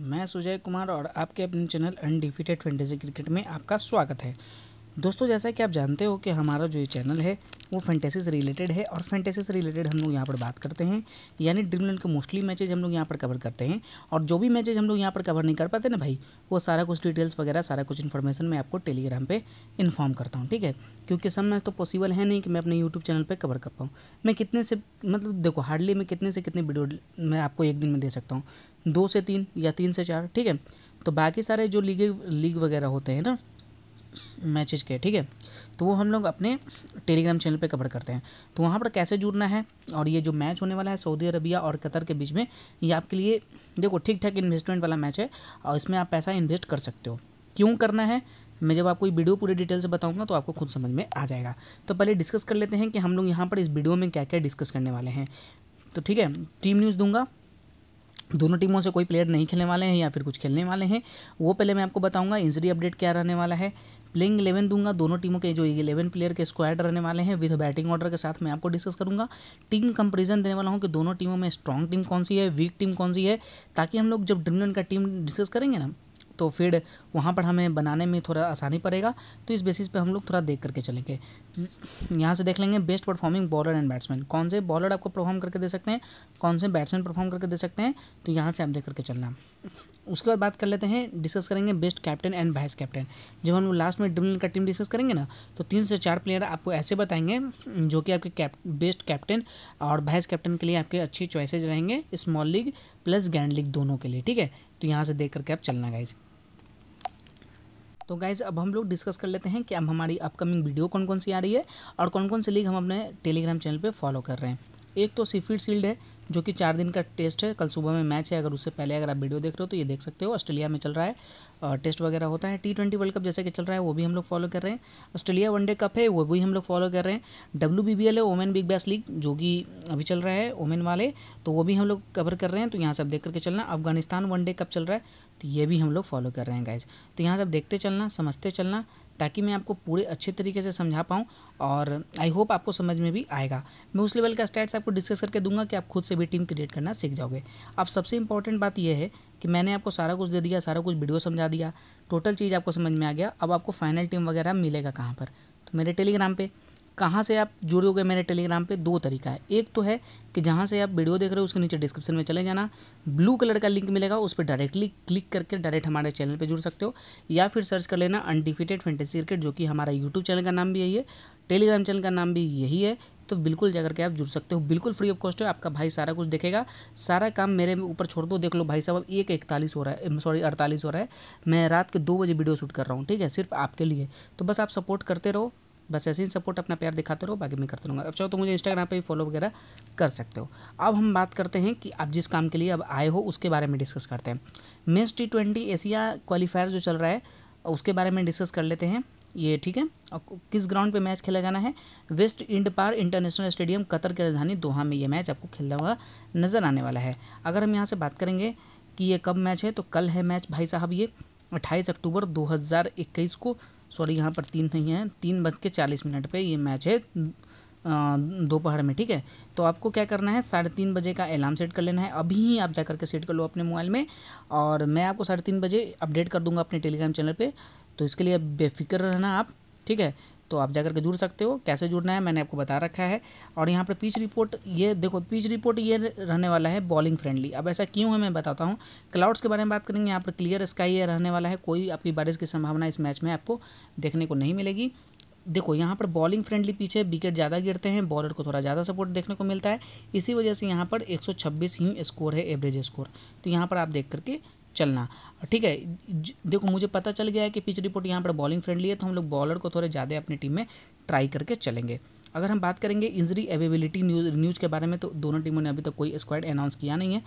मैं सुजय कुमार और आपके अपने चैनल अनडिफिटेड फैंटेसी क्रिकेट में आपका स्वागत है दोस्तों जैसा कि आप जानते हो कि हमारा जो ये चैनल है वो फैंटेसी से रिलेटेड है और फैंटेसी से रिलेटेड हम लोग यहाँ पर बात करते हैं यानी ड्रीमलैंड के मोस्टली मैचेज हम लोग यहाँ पर कवर करते हैं और जो भी मैचेज हम लोग यहाँ पर कवर नहीं कर पाते ना भाई वो सारा कुछ डिटेल्स वगैरह सारा कुछ इन्फॉर्मेशन मैं आपको टेलीग्राम पर इन्फॉर्म करता हूँ ठीक है क्योंकि सब मैच तो पॉसिबल है नहीं कि मैं अपने यूट्यूब चैनल पर कवर कर पाऊँ मैं कितने से मतलब देखो हार्डली मैं कितने से कितने वीडियो मैं आपको एक दिन में दे सकता हूँ दो से तीन या तीन से चार ठीक है तो बाकी सारे जो लीग लीग वगैरह होते हैं ना मैचेज के ठीक है तो वो हम लोग अपने टेलीग्राम चैनल पे कवर करते हैं तो वहाँ पर कैसे जुड़ना है और ये जो मैच होने वाला है सऊदी अरबिया और कतर के बीच में ये आपके लिए देखो ठीक ठाक इन्वेस्टमेंट वाला मैच है और इसमें आप पैसा इन्वेस्ट कर सकते हो क्यों करना है मैं जब आपको ये वीडियो पूरी डिटेल से बताऊंगा तो आपको खुद समझ में आ जाएगा तो पहले डिस्कस कर लेते हैं कि हम लोग यहाँ पर इस वीडियो में क्या क्या डिस्कस करने वाले हैं तो ठीक है टीम न्यूज़ दूंगा दोनों टीमों से कोई प्लेयर नहीं खेलने वाले हैं या फिर कुछ खेलने वाले हैं वो पहले मैं आपको बताऊंगा इंजरी अपडेट क्या रहने वाला है प्लेइंग इलेवन दूंगा दोनों टीमों के जो इलेवन प्लेयर के स्क्वाड रहने वाले हैं विद बैटिंग ऑर्डर के साथ मैं आपको डिस्कस करूंगा टीम कंपेरिजन देने वाला हूं कि दोनों टीमों में स्ट्रॉन्ग टीम कौन सी है वीक टीम कौन सी है ताकि हम लोग जब ड्रीमलैंड का टीम डिस्कस करेंगे ना तो फिर वहाँ पर हमें बनाने में थोड़ा आसानी पड़ेगा तो इस बेसिस पे हम लोग थोड़ा देख करके चलेंगे यहाँ से देख लेंगे best performing bowler and batsman कौन से बॉलर आपको परफॉर्म करके दे सकते हैं कौन से बैट्समैन परफॉर्म करके दे सकते हैं तो यहाँ से आप देख करके चलना उसके बाद बात कर लेते हैं डिस्कस करेंगे best captain and vice captain जब हम लास्ट में ड्रिल का टीम डिस्कस करेंगे ना तो तीन से चार प्लेयर आपको ऐसे बताएंगे जो कि आपके कैप बेस्ट कैप्टन और वाइस कैप्टन के लिए आपके अच्छी चॉइसेज रहेंगे small league plus grand league दोनों के लिए ठीक है तो यहाँ से देख करके आप चलना गाइज़ तो गाइज अब हम लोग डिस्कस कर लेते हैं कि अब हमारी अपकमिंग वीडियो कौन कौन सी आ रही है और कौन कौन सी लीग हम अपने टेलीग्राम चैनल पर फॉलो कर रहे हैं एक तो सीफीड सील्ड है जो कि चार दिन का टेस्ट है कल सुबह में मैच है अगर उससे पहले अगर आप वीडियो देख रहे हो तो ये देख सकते हो ऑस्ट्रेलिया में चल रहा है और टेस्ट वगैरह होता है टी ट्वेंटी वर्ल्ड कप जैसे कि चल रहा है वो भी हम लोग फॉलो कर रहे हैं ऑस्ट्रेलिया वनडे कप है वो भी हम लोग फॉलो कर रहे हैं डब्ल्यू बी बी एल है ओमेन बिग बैस लीग जो कि अभी चल रहा है ओमेन वाले तो वो भी हम लोग कवर कर रहे हैं तो यहाँ से आप देख करके चलना अफगानिस्तान वनडे कप चल रहा है तो ये भी हम लोग फॉलो कर रहे हैं गाइज तो यहाँ सब देखते चलना समझते चलना ताकि मैं आपको पूरे अच्छे तरीके से समझा पाऊँ और आई होप आपको समझ में भी आएगा मैं उस लेवल का स्टैट्स आपको डिस्कस करके दूंगा कि आप खुद से भी टीम क्रिएट करना सीख जाओगे अब सबसे इंपॉर्टेंट बात यह है कि मैंने आपको सारा कुछ दे दिया सारा कुछ वीडियो समझा दिया टोटल चीज़ आपको समझ में आ गया अब आपको फाइनल टीम वगैरह मिलेगा कहाँ पर तो मेरे टेलीग्राम पर कहाँ से आप जुड़ोगे मेरे टेलीग्राम पे दो तरीका है एक तो है कि जहाँ से आप वीडियो देख रहे हो उसके नीचे डिस्क्रिप्शन में चले जाना ब्लू कलर का लिंक मिलेगा उस पर डायरेक्टली क्लिक करके डायरेक्ट हमारे चैनल पे जुड़ सकते हो या फिर सर्च कर लेना अनडिफिटेड फेंटेसी क्रिकेट जो कि हमारा यूट्यूब चैनल का नाम भी यही है टेलीग्राम चैनल का नाम भी यही है तो बिल्कुल जा करके आप जुड़ सकते हो बिल्कुल फ्री ऑफ कॉस्ट है आपका भाई सारा कुछ देखेगा सारा काम मेरे ऊपर छोड़ दो देख लो भाई साहब एक इकतालीस हो रहा है सॉरी अड़तालीस हो रहा है मैं रात के दो बजे वीडियो शूट कर रहा हूँ ठीक है सिर्फ आपके लिए तो बस आप सपोर्ट करते रहो बस ऐसे ही सपोर्ट अपना प्यार दिखाते रहो बाकी मैं करते रहूँगा अब चाहो तो मुझे इंस्टाग्राम पर भी फॉलो वगैरह कर सकते हो अब हम बात करते हैं कि आप जिस काम के लिए अब आए हो उसके बारे में डिस्कस करते हैं मिस टी ट्वेंटी एशिया क्वालिफायर जो चल रहा है उसके बारे में डिस्कस कर लेते हैं ये ठीक है और किस ग्राउंड पे मैच खेला जाना है West End Park International Stadium Qatar की राजधानी दोहा में ये मैच आपको खेलना हुआ नज़र आने वाला है अगर हम यहाँ से बात करेंगे कि ये कब मैच है तो कल है मैच भाई साहब ये अट्ठाईस अक्टूबर 2021 को सॉरी यहाँ पर तीन नहीं है तीन बज के चालीस मिनट पर ये मैच है दोपहर में ठीक है तो आपको क्या करना है साढ़े तीन बजे का अलार्म सेट कर लेना है अभी ही आप जा करके सेट कर लो अपने मोबाइल में और मैं आपको साढ़े तीन बजे अपडेट कर दूंगा अपने टेलीग्राम चैनल पे तो इसके लिए बेफिक्र रहना आप ठीक है तो आप जाकर के जुड़ सकते हो कैसे जुड़ना है मैंने आपको बता रखा है और यहाँ पर पिच रिपोर्ट ये देखो पिच रिपोर्ट ये रहने वाला है बॉलिंग फ्रेंडली अब ऐसा क्यों है मैं बताता हूँ क्लाउड्स के बारे में बात करेंगे यहाँ पर क्लियर स्काई रहने वाला है कोई आपकी बारिश की संभावना इस मैच में आपको देखने को नहीं मिलेगी देखो यहाँ पर बॉलिंग फ्रेंडली पीछे विकेट ज़्यादा गिरते हैं बॉलर को थोड़ा ज़्यादा सपोर्ट देखने को मिलता है इसी वजह से यहाँ पर 126 ही स्कोर है एवरेज स्कोर तो यहाँ पर आप देख करके चलना ठीक है देखो मुझे पता चल गया है कि पिच रिपोर्ट यहाँ पर बॉलिंग फ्रेंडली है तो हम लोग बॉलर को थोड़े ज़्यादा अपनी टीम में ट्राई करके चलेंगे अगर हम बात करेंगे इंजरी अवेबिलिटी न्यूज न्यूज़ के बारे में तो दोनों टीमों ने अभी तक तो कोई स्क्वाड अनाउंस किया नहीं है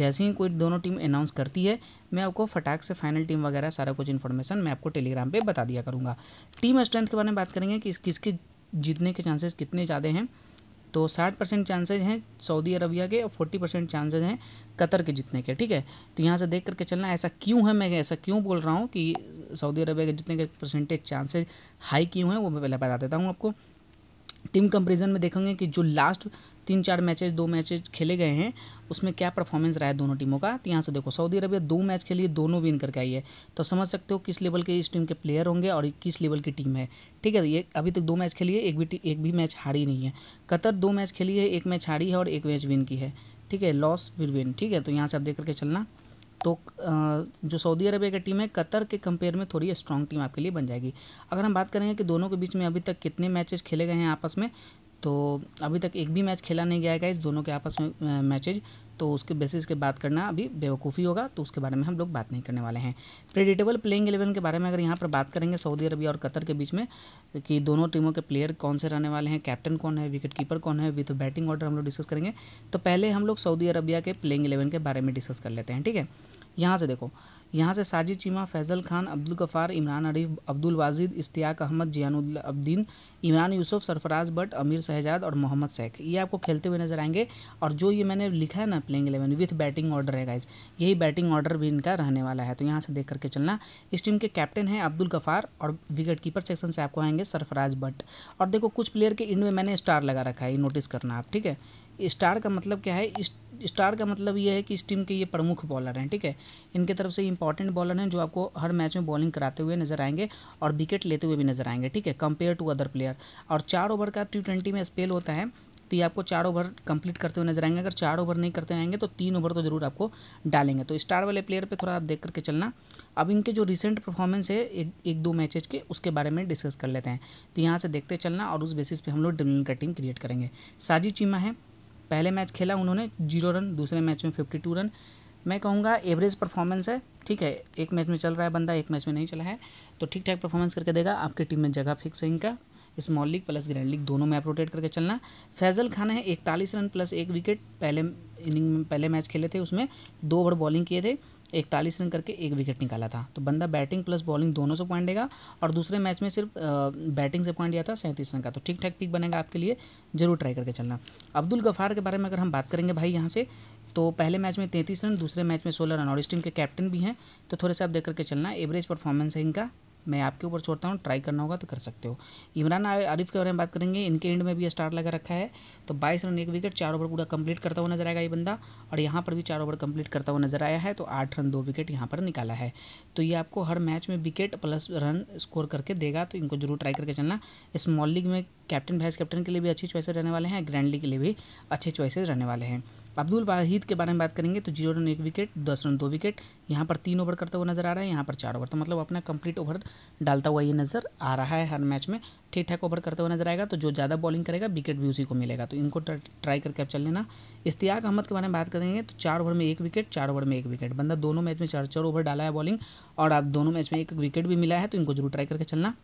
जैसे ही कोई दोनों टीम अनाउंस करती है मैं आपको फटाक से फाइनल टीम वगैरह सारा कुछ इन्फॉर्मेशन मैं आपको टेलीग्राम पर बता दिया करूँगा टीम स्ट्रेंथ के बारे में बात करेंगे कि किसके जीतने के चांसेस कितने ज़्यादा हैं तो साठ परसेंट चांसेज हैं सऊदी अरबिया के और फोर्टी परसेंट चांसेज हैं कतर के जीतने के ठीक है तो यहाँ से देख करके चलना ऐसा क्यों है मैं ऐसा क्यों बोल रहा हूँ कि सऊदी अरबिया के जीतने के परसेंटेज चांसेज हाई क्यों हैं वो मैं पहले बता देता हूँ आपको टीम कंपेरिजन में देखेंगे कि जो लास्ट तीन चार मैचेज दो मैचेज खेले गए हैं उसमें क्या परफॉर्मेंस रहा है दोनों टीमों का तो यहाँ से देखो सऊदी अरबिया दो मैच खेलिए दोनों विन करके आई है तो समझ सकते हो किस लेवल के इस टीम के प्लेयर होंगे और किस लेवल की टीम है ठीक है ये अभी तक दो मैच खेली है एक भी एक भी मैच हारी नहीं है कतर दो मैच खेली है एक मैच हारी है और एक मैच विन की है ठीक है लॉस फिर विन ठीक है तो यहाँ से आप देख करके चलना तो जो सऊदी अरबिया की टीम है कतर के कंपेयर में थोड़ी स्ट्रॉन्ग टीम आपके लिए बन जाएगी अगर हम बात करेंगे कि दोनों के बीच में अभी तक कितने मैचेस खेले गए हैं आपस में तो अभी तक एक भी मैच खेला नहीं गया है गाइज दोनों के आपस में मैचेज तो उसके बेसिस के बात करना अभी बेवकूफ़ी होगा तो उसके बारे में हम लोग बात नहीं करने वाले हैं प्रेडिटेबल प्लेइंग एलेवन के बारे में अगर यहाँ पर बात करेंगे सऊदी अरबिया और कतर के बीच में कि दोनों टीमों के प्लेयर कौन से रहने वाले हैं कैप्टन कौन है विकेट कीपर कौन है विथ बैटिंग ऑर्डर हम लोग डिस्कस करेंगे तो पहले हम लोग सऊदी अरबिया के प्लेइंग एलेवन के बारे में डिस्कस कर लेते हैं ठीक है यहाँ से देखो यहाँ से साजिद चीमा फैज़ल खान अब्दुल गफ़ार इमरान अरीफ अब्दुल वाजिद इस्तियाक अहमद जियानुद्दीन इमरान यूसुफ सरफराज भट्ट अमीर शहजाद और मोहम्मद शेख ये आपको खेलते हुए नजर आएंगे और जो ये मैंने लिखा है ना playing eleven with batting order है गाइज यही बैटिंग ऑर्डर भी इनका रहने वाला है तो यहाँ से देख करके चलना इस टीम के कैप्टन हैं अब्दुल गफ़ार और विकेट कीपर सेक्शन से आपको आएंगे सरफराज भट्ट और देखो कुछ प्लेयर के इंड में मैंने स्टार लगा रखा है ये नोटिस करना आप ठीक है स्टार का मतलब क्या है स्टार का मतलब यह है कि इस टीम के ये प्रमुख बॉलर हैं ठीक है इनके तरफ से इंपॉर्टेंट बॉलर हैं जो आपको हर मैच में बॉलिंग कराते हुए नजर आएंगे और विकेट लेते हुए भी नजर आएंगे ठीक है कंपेयर टू अदर प्लेयर और चार ओवर का टी ट्वेंटी में स्पेल होता है तो ये आपको चार ओवर कंप्लीट करते हुए नजर आएंगे अगर चार ओवर नहीं करते आएंगे तो तीन ओवर तो जरूर आपको डालेंगे तो स्टार वाले प्लेयर पर थोड़ा आप देख करके चलना अब इनके जो रिसेंट परफॉर्मेंस है एक एक दो मैचेज के उसके बारे में डिस्कस कर लेते हैं तो यहाँ से देखते चलना और उस बेसिस पर हम लोग डिमिन का टीम क्रिएट करेंगे साजी चीमा है पहले मैच खेला उन्होंने जीरो रन दूसरे मैच में फिफ्टी टू रन मैं कहूँगा एवरेज परफॉर्मेंस है ठीक है एक मैच में चल रहा है बंदा एक मैच में नहीं चला है तो ठीक ठाक परफॉर्मेंस करके देगा आपकी टीम में जगह फिक्स है इनका small league plus grand league दोनों में आप रोटेट करके चलना फैजल खान है इकतालीस रन प्लस एक विकेट पहले इनिंग में पहले मैच खेले थे उसमें दो ओवर बॉलिंग किए थे इकतालीस रन करके एक विकेट निकाला था तो बंदा बैटिंग प्लस बॉलिंग दोनों से पॉइंट देगा और दूसरे मैच में सिर्फ बैटिंग से पॉइंट दिया था सैंतीस रन का तो ठीक ठाक पिक बनेगा आपके लिए जरूर ट्राई करके चलना अब्दुल गफ़ार के बारे में अगर हम बात करेंगे भाई यहाँ से तो पहले मैच में तैंतीस रन दूसरे मैच में सोलह रन और इस टीम के कैप्टन भी हैं तो थोड़े से आप देख करके चलना एवरेज परफॉर्मेंस है इनका मैं आपके ऊपर छोड़ता हूँ ट्राई करना होगा तो कर सकते हो इमरान आरिफ के बारे में बात करेंगे इनके एंड में भी स्टार लगा रखा है तो बाईस रन एक विकेट चार ओवर पूरा कंप्लीट करता हुआ नजर आएगा ये बंदा और यहाँ पर भी चार ओवर कंप्लीट करता हुआ नजर आया है तो आठ रन दो विकेट यहाँ पर निकाला है तो ये आपको हर मैच में विकेट प्लस रन स्कोर करके देगा तो इनको जरूर ट्राई करके चलना स्मॉल लीग में कैप्टन वाइस कैप्टन के लिए भी अच्छे चॉइसेज रहने वाले हैं ग्रैंडली के लिए भी अच्छे चॉइसेज रहने वाले हैं अब्दुल वाहिद के बारे में बात करेंगे तो जीरो रन एक विकेट दस रन दो विकेट यहाँ पर तीन ओवर करता हुआ नजर आ रहा है यहाँ पर चार ओवर तो मतलब अपना कंप्लीट ओवर डालता हुआ ये नज़र आ रहा है हर मैच में ठीक ठाक ओवर करता हुआ नजर आएगा तो जो ज़्यादा बॉलिंग करेगा विकेट भी उसी को मिलेगा तो इनको ट्राई करके आप चल लेना इश्तियाक अहमद के बारे में बात करेंगे तो चार ओवर में एक विकेट चार ओवर में एक विकेट बंदा दोनों मैच में चार चार ओवर डाला है बॉलिंग और आप दोनों मैच में एक विकेट भी मिला है तो इनको जरूर ट्राई करके चलना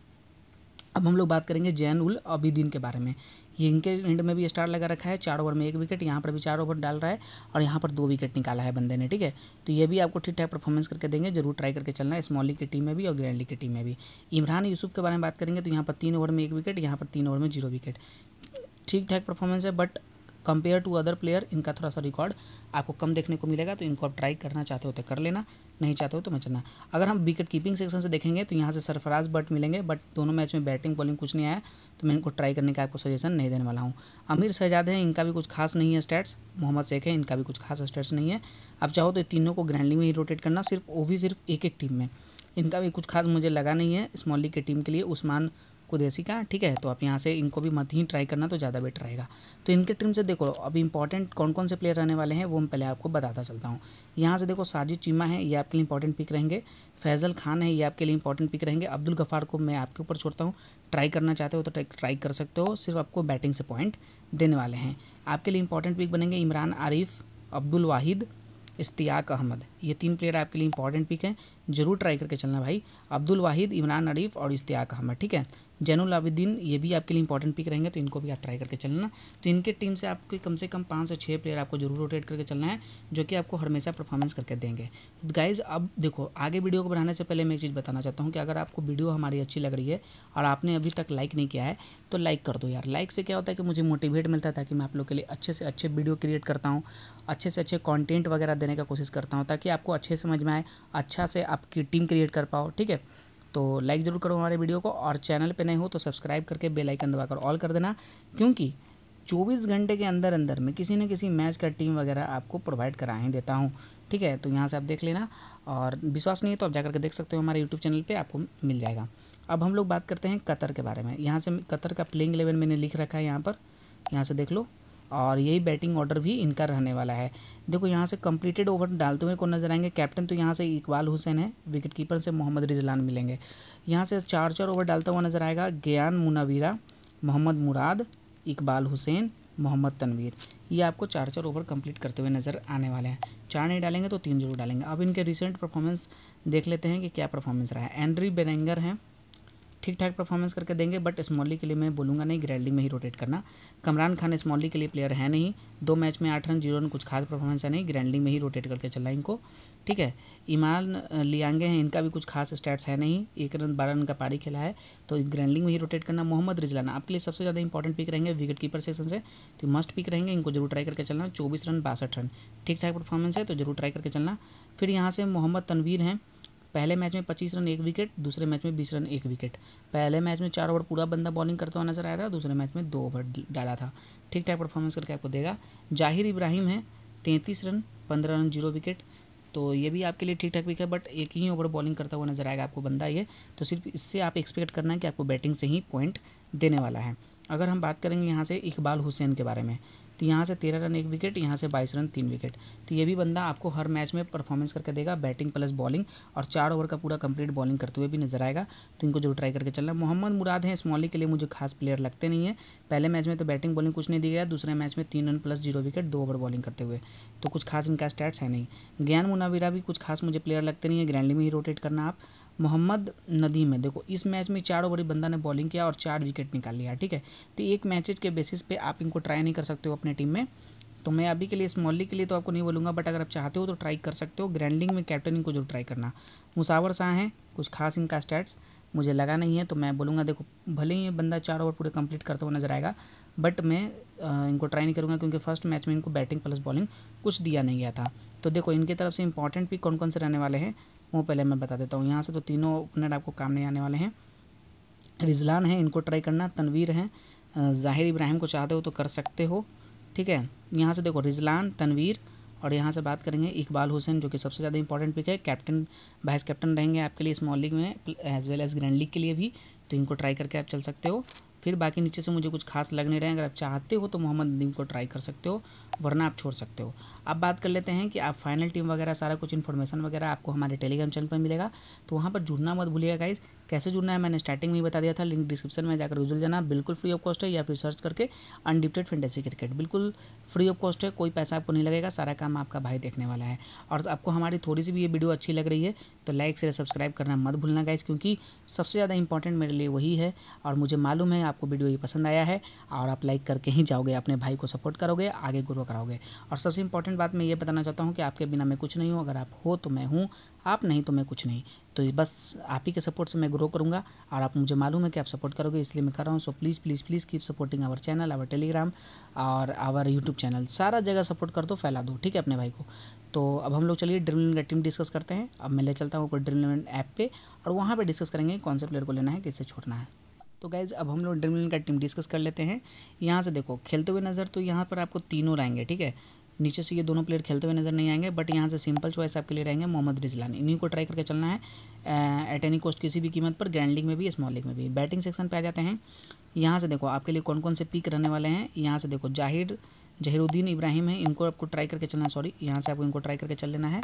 अब हम लोग बात करेंगे जैन उल अबिदीन के बारे में ये इनके एंड में भी स्टार लगा रखा है चार ओवर में एक विकेट यहाँ पर भी चार ओवर डाल रहा है और यहाँ पर दो विकेट निकाला है बंदे ने ठीक है तो ये भी आपको ठीक ठाक परफॉर्मेंस करके देंगे जरूर ट्राई करके चलना है स्मॉल लीग की टीम में भी और ग्रैंड लीग की टीम में भी इमरान यूसुफ के बारे में बात करेंगे तो यहाँ पर तीन ओवर में एक विकेट यहाँ पर तीन ओवर में जीरो विकेट ठीक ठाक परफॉर्मेंस है but compare to other player इनका थोड़ा सा रिकॉर्ड आपको कम देखने को मिलेगा तो इनको आप ट्राई करना चाहते हो तो कर लेना नहीं चाहते हो तो मैं चलना अगर हम विकेट कीपिंग सेक्शन से देखेंगे तो यहाँ से सरफराज बट मिलेंगे बट दोनों मैच में बैटिंग बॉलिंग कुछ नहीं आया तो मैं इनको ट्राई करने का आपको सजेशन नहीं देने वाला हूँ आमिर शहजाद हैं इनका भी कुछ खास नहीं है स्टैट्स मोहम्मद शेख है इनका भी कुछ खास स्टैट्स नहीं है आप चाहो तो तीनों को ग्रैंडली में ही रोटेट करना सिर्फ वो भी सिर्फ एक एक टीम में इनका भी कुछ खास मुझे लगा नहीं है स्मॉल लीग की टीम के लिए उस्मान कुदेसी का ठीक है तो आप यहाँ से इनको भी मत ही ट्राई करना तो ज़्यादा बेटर रहेगा तो इनके टीम से देखो अब इंपॉर्टेंट कौन कौन से प्लेयर रहने वाले हैं वो मैं पहले आपको बताता चलता हूँ यहाँ से देखो साजिद चीमा है ये आपके लिए इंपॉर्टेंट पिक रहेंगे फैज़ल खान है ये आपके लिए इंपॉर्टेंट पिक रहेंगे अब्दुल गफ़ार को मैं आपके ऊपर छोड़ता हूँ ट्राई करना चाहते हो तो ट्राई कर सकते हो सिर्फ आपको बैटिंग से पॉइंट देने वाले हैं आपके लिए इंपॉर्टेंट पिक बनेंगे इमरान आरिफ अब्दुल वाहिद इश्तियाक अहमद ये तीन प्लेयर आपके लिए इंपॉर्टेंट पिक हैं जरूर ट्राई करके चलना भाई अब्दुल वाहिद इमरान अरीफ और इश्तियाक अहमद ठीक है जैनुल आबिदीन ये भी आपके लिए इंपॉर्टेंट पिक रहेंगे तो इनको भी आप ट्राई करके चलना तो इनके टीम से आपके कम से कम पाँच से छः प्लेयर आपको जरूर रोटेट करके चलना है जो कि आपको हमेशा परफॉर्मेंस करके देंगे तो गाइज अब देखो आगे वीडियो को बढ़ाने से पहले मैं एक चीज़ बताना चाहता हूँ कि अगर आपको वीडियो हमारी अच्छी लग रही है और आपने अभी तक लाइक नहीं किया है तो लाइक कर दो यार लाइक से क्या होता है कि मुझे मोटिवेट मिलता है ताकि मैं आप लोग के लिए अच्छे से अच्छे वीडियो क्रिएट करता हूँ अच्छे से अच्छे कॉन्टेंट वगैरह देने का कोशिश करता हूँ ताकि आपको अच्छे समझ में आए अच्छा से आपकी टीम क्रिएट कर पाओ ठीक है तो लाइक ज़रूर करो हमारे वीडियो को और चैनल पे नए हो तो सब्सक्राइब करके बेल आइकन दबाकर ऑल कर देना क्योंकि 24 घंटे के अंदर अंदर मैं किसी न किसी मैच का टीम वगैरह आपको प्रोवाइड करा ही देता हूँ ठीक है तो यहाँ से आप देख लेना और विश्वास नहीं है तो आप जा करके देख सकते हो हमारे यूट्यूब चैनल पर आपको मिल जाएगा अब हम लोग बात करते हैं कतर के बारे में यहाँ से कतर का प्लेइंग इलेवन मैंने लिख रखा है यहाँ पर यहाँ से देख लो और यही बैटिंग ऑर्डर भी इनका रहने वाला है देखो यहाँ से कंप्लीटेड ओवर डालते हुए को नजर आएंगे कैप्टन तो यहाँ से इकबाल हुसैन है विकेट कीपर से मोहम्मद रिजलान मिलेंगे यहाँ से चार चार ओवर डालता हुआ नजर आएगा ज्ञान मुनावीरा मोहम्मद मुराद इकबाल हुसैन मोहम्मद तनवीर ये आपको चार चार ओवर कंप्लीट करते हुए नज़र आने वाले हैं चार नहीं डालेंगे तो तीन जरूर डालेंगे अब इनके रिसेंट परफॉर्मेंस देख लेते हैं कि क्या परफॉर्मेंस रहा है एंड्री बेरेंगर हैं ठीक ठाक परफॉर्मेंस करके देंगे बट स्मॉली के लिए मैं बोलूँगा नहीं ग्रैंडिंग में ही रोटेट करना कमरान खान स्मॉली के लिए प्लेयर है नहीं दो मैच में आठ रन जीरो रन कुछ खास परफॉर्मेंस है नहीं ग्रैंडिंग में ही रोटेट करके चलना इनको ठीक है ईमान लियांगे हैं इनका भी कुछ खास स्टैट्स है नहीं एक रन बारह रन का पारी खेला है तो ग्रैंडिंग में ही रोटेट करना मोहम्मद रिजलाना आपके लिए सबसे ज़्यादा इंपॉर्टेंट पिक रहेंगे विकेट कीपर सेक्शन से तो मस्ट पिक रहेंगे इनको जरूर ट्राई करके चलना चौबीस रन बासठ रन ठीक ठाक परफॉर्मेंस है तो जरूर ट्राई करके चलना फिर यहाँ से मोहम्मद तनवीर हैं पहले मैच में पच्चीस रन एक विकेट दूसरे मैच में बीस रन एक विकेट पहले मैच में चार ओवर पूरा बंदा बॉलिंग करता हुआ नजर आया था दूसरे मैच में दो ओवर डाला था ठीक ठाक परफॉर्मेंस करके आपको देगा जाहिर इब्राहिम है तैंतीस रन पंद्रह रन जीरो विकेट तो ये भी आपके लिए ठीक ठाक विक है बट एक ही ओवर बॉलिंग करता हुआ नजर आएगा आपको बंदा ये तो सिर्फ इससे आप एक्सपेक्ट करना है कि आपको बैटिंग से ही पॉइंट देने वाला है अगर हम बात करेंगे यहाँ से इकबाल हुसैन के बारे में तो यहाँ से तेरह रन एक विकेट यहाँ से बाईस रन तीन विकेट तो ये भी बंदा आपको हर मैच में परफॉर्मेंस करके देगा बैटिंग प्लस बॉलिंग और चार ओवर का पूरा कंप्लीट बॉलिंग करते हुए भी नजर आएगा तो इनको जरूर ट्राई करके चलना मोहम्मद मुराद हैं स्मॉली के लिए मुझे खास प्लेयर लगते नहीं है पहले मैच में तो बैटिंग बॉलिंग कुछ नहीं दी दूसरे मैच में तीन रन प्लस जीरो विकेट दो ओवर बॉलिंग करते हुए तो कुछ खास इनका स्टैट्स है नहीं ज्ञान मुनावीरा भी कुछ खास मुझे प्लेयर लगते नहीं है ग्रैंडली में ही रोटेट करना आप मोहम्मद नदी में देखो इस मैच में चार ओवर बंदा ने बॉलिंग किया और चार विकेट निकाल लिया ठीक है तो एक मैचेज के बेसिस पे आप इनको ट्राई नहीं कर सकते हो अपने टीम में तो मैं अभी के लिए स्मॉली के लिए तो आपको नहीं बोलूँगा बट अगर आप चाहते हो तो ट्राई कर सकते हो ग्रैंडिंग में कैप्टनिंग को जरूर ट्राई करना मुसावर शाह हैं कुछ खास इनका स्टैट्स मुझे लगा नहीं है तो मैं बोलूँगा देखो भले ही ये बंदा चार ओवर पूरे कंप्लीट करता हुआ नजर आएगा बट मैं इनको ट्राई नहीं करूँगा क्योंकि फर्स्ट मैच में इनको बैटिंग प्लस बॉलिंग कुछ दिया नहीं गया था तो देखो इनके तरफ से इंपॉर्टेंट भी कौन कौन से रहने वाले हैं वो पहले मैं बता देता हूँ यहाँ से तो तीनों ओपनर आपको काम नहीं आने वाले हैं रिजलान है इनको ट्राई करना तनवीर हैं जाहिर इब्राहिम को चाहते हो तो कर सकते हो ठीक है यहाँ से देखो रिजलान तनवीर और यहाँ से बात करेंगे इकबाल हुसैन जो कि सबसे ज़्यादा इंपॉर्टेंट पिक है कैप्टन वाइस कैप्टन रहेंगे आपके लिए स्मॉल लीग में as well as grand league के लिए भी तो इनको ट्राई करके आप चल सकते हो फिर बाकी नीचे से मुझे कुछ खास लग नहीं रहे हैं अगर आप चाहते हो तो मोहम्मद नदीम को ट्राई कर सकते हो वरना आप छोड़ सकते हो अब बात कर लेते हैं कि आप फाइनल टीम वगैरह सारा कुछ इन्फॉर्मेशन वगैरह आपको हमारे टेलीग्राम चैनल पर मिलेगा तो वहाँ पर जुड़ना मत भूलिएगा गाइज कैसे जुड़ना है मैंने स्टार्टिंग में ही बता दिया था लिंक डिस्क्रिप्शन में जाकर जुड़ जाना बिल्कुल फ्री ऑफ कॉस्ट है या फिर सर्च करके अनडिप्टेड फेंटेसी क्रिकेट बिल्कुल फ्री ऑफ कॉस्ट है कोई पैसा आपको नहीं लगेगा सारा काम आपका भाई देखने वाला है और आपको हमारी थोड़ी सी भी ये वीडियो अच्छी लग रही है तो लाइक शेयर सब्सक्राइब करना मत भूलना गाइज क्योंकि सबसे ज़्यादा इंपॉर्टेंट मेरे लिए वही है और मुझे मालूम है आपको वीडियो ये पसंद आया है और आप लाइक करके ही जाओगे अपने भाई को सपोर्ट करोगे आगे ग्रो कराओगे और सबसे इंपॉर्टेंट बात मैं ये बताना चाहता हूँ कि आपके बिना मैं कुछ नहीं हूँ अगर आप हो तो मैं हूँ आप नहीं तो मैं कुछ नहीं तो बस आप ही के सपोर्ट से मैं ग्रो करूँगा और आप मुझे मालूम है कि आप सपोर्ट करोगे इसलिए मैं कर रहा हूँ so please please please keep supporting our channel our Telegram और आवर यूट्यूब चैनल सारा जगह सपोर्ट कर दो फैला दो ठीक है अपने भाई को तो अब हम लोग चलिए ड्रीम का टीम डिस्कस करते हैं अब मैं ले चलता हूँ कोई ऐप पर और वहाँ पर डिस्कस करेंगे कौन से प्लेयर को लेना है किससे छोड़ना है तो गाइज़ अब हम लोग ड्रीम का टीम डिस्कस कर लेते हैं यहाँ से देखो खेलते हुए नज़र तो यहाँ पर आपको तीनों आएंगे ठीक है नीचे से ये दोनों प्लेयर खेलते हुए नजर नहीं आएंगे बट यहाँ से सिंपल चॉइस आपके लिए रहेंगे मोहम्मद रिजलान इन्हीं को ट्राई करके चलना है एट एनी कॉस्ट किसी भी कीमत पर ग्रैंड लीग में भी स्मॉल लीग में भी बैटिंग सेक्शन पे आ जाते हैं यहाँ से देखो आपके लिए कौन कौन से पिक रहने वाले हैं यहाँ से देखो जाहिर जहिरुद्दीन इब्राहिम है इनको आपको ट्राई करके चलना है सॉरी यहाँ से आपको इनको ट्राई करके चल लेना है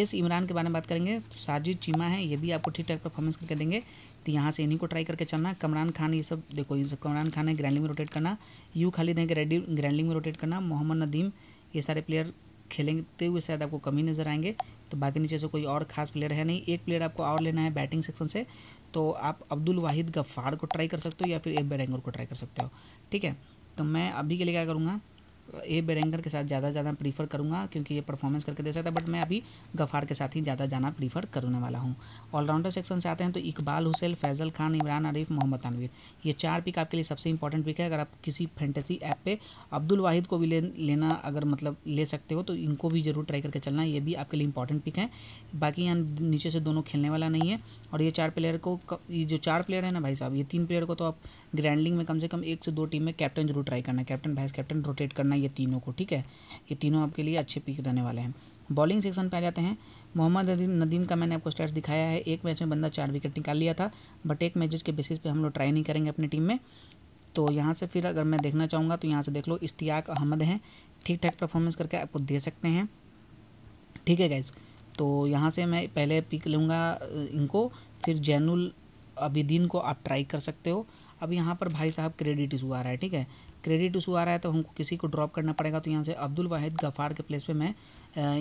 एस इमरान के बारे में बात करेंगे तो साजिद चीमा है ये भी आपको ठीक ठाक परफॉर्मेंस करके देंगे तो यहाँ से इन्हीं को ट्राई करके चलना कमरान खान ये सब देखो इन सब कमरान खान है ग्रैंडिंग में रोटेट करना यू खाली देंगे रेडी ग्रैंडिंग में रोटेट करना मोहम्मद नदीम ये सारे प्लेयर खेलेंगे हुए शायद आपको कमी नज़र आएंगे तो बाकी नीचे से कोई और खास प्लेयर है नहीं एक प्लेयर आपको और लेना है बैटिंग सेक्शन से तो आप अब्दुल वाहिद गफ्फार को ट्राई कर सकते हो या फिर एब बैरेंगर को ट्राई कर सकते हो ठीक है तो मैं अभी के लिए क्या करूँगा ए बेरेंगर के साथ ज़्यादा ज़्यादा प्रीफर करूँगा क्योंकि ये परफॉर्मेंस करके दे सकता है बट मैं अभी गफ़ार के साथ ही ज़्यादा जाना प्रीफर करने वाला हूँ ऑलराउंडर सेक्शन से आते हैं तो इकबाल हुसैल फैज़ल खान इमरान आरिफ मोहम्मद तानवीर ये चार पिक आपके लिए सबसे इंपॉर्टेंट पिक है अगर आप किसी फैंटेसी ऐप पर अब्दुल वाहिद को भी ले लेना अगर मतलब ले सकते हो तो इनको भी ज़रूर ट्राई करके चलना ये भी आपके लिए इंपॉर्टेंट पिक है बाकी यहाँ नीचे से दोनों खेलने वाला नहीं है और ये चार प्लेयर को ये जो चार प्लेयर है ना भाई साहब ये तीन प्लेयर को तो आप ग्रैंडलिंग में कम से कम एक से दो टीम में कैप्टन जरूर ट्राई करना है कैप्टन वाइस कैप्टन रोटेट करना ये तीनों को ठीक है ये तीनों आपके लिए अच्छे पिक रहने वाले हैं बॉलिंग सेक्शन पे आ जाते हैं मोहम्मद नदीम का मैंने आपको स्टैट्स दिखाया है एक मैच में बंदा चार विकेट निकाल लिया था बट एक मैचेज के बेसिस पर हम लोग ट्राई नहीं करेंगे अपनी टीम में तो यहाँ से फिर अगर मैं देखना चाहूँगा तो यहाँ से देख लो इश्तियाक अहमद हैं ठीक ठाक परफॉर्मेंस करके आपको दे सकते हैं ठीक है गैस तो यहाँ से मैं पहले पिक लूँगा इनको फिर जैनुल अबिदीन को आप ट्राई कर सकते हो अब यहाँ पर भाई साहब क्रेडिट इशू आ रहा है ठीक है क्रेडिट इशू आ रहा है तो हमको किसी को ड्रॉप करना पड़ेगा तो यहाँ से अब्दुल वाहिद गफ़ार के प्लेस पे मैं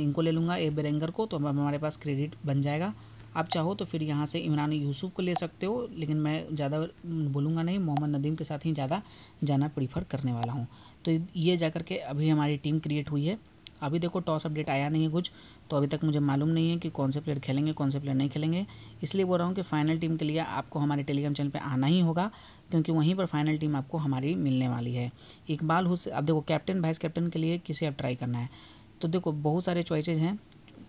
इनको ले लूँगा ए बेरेंगर को तो हमारे पास क्रेडिट बन जाएगा आप चाहो तो फिर यहाँ से इमरान यूसुफ को ले सकते हो लेकिन मैं ज़्यादा बोलूँगा नहीं मोहम्मद नदीम के साथ ही ज़्यादा जाना प्रीफर करने वाला हूँ तो ये जा के अभी हमारी टीम क्रिएट हुई है अभी देखो टॉस अपडेट आया नहीं है कुछ तो अभी तक मुझे मालूम नहीं है कि कौन से प्लेयर खेलेंगे कौन से प्लेयर नहीं खेलेंगे इसलिए बोल रहा हूँ कि फाइनल टीम के लिए आपको हमारे टेलीग्राम चैनल पर आना ही होगा क्योंकि वहीं पर फाइनल टीम आपको हमारी मिलने वाली है इकबाल हुसैन अब देखो कैप्टन वाइस कैप्टन के लिए किसे अब ट्राई करना है तो देखो बहुत सारे चॉइसेज हैं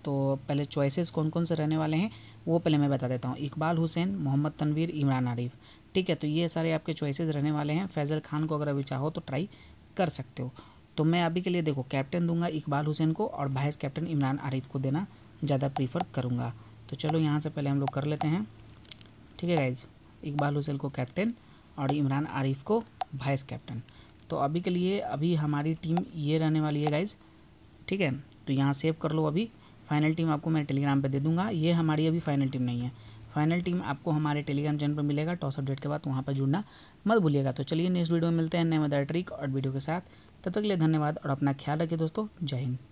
तो पहले चॉइसेस कौन कौन से रहने वाले हैं वो पहले मैं बता देता हूँ इकबाल हुसैन मोहम्मद तनवीर इमरान आरिफ ठीक है तो ये सारे आपके चॉइसेस रहने वाले हैं फैज़ल खान को अगर अभी चाहो तो ट्राई कर सकते हो तो मैं अभी के लिए देखो कैप्टन दूंगा इकबाल हुसैन को और वाइस कैप्टन इमरान आरिफ को देना ज़्यादा प्रीफर करूँगा तो चलो यहाँ से पहले हम लोग कर लेते हैं ठीक है गाइज इकबाल हुसैन को कैप्टन और इमरान आरिफ को वाइस कैप्टन तो अभी के लिए अभी हमारी टीम ये रहने वाली है गाइज ठीक है तो यहाँ सेव कर लो अभी फाइनल टीम आपको मैं टेलीग्राम पे दे दूंगा ये हमारी अभी फाइनल टीम नहीं है फाइनल टीम आपको हमारे टेलीग्राम चैनल पर मिलेगा टॉस अपडेट के बाद वहाँ पर जुड़ना मत भूलिएगा तो चलिए नेक्स्ट वीडियो में मिलते हैं नए मदर ट्रिक और वीडियो के साथ तब तक के लिए धन्यवाद और अपना ख्याल रखिए दोस्तों जय हिंद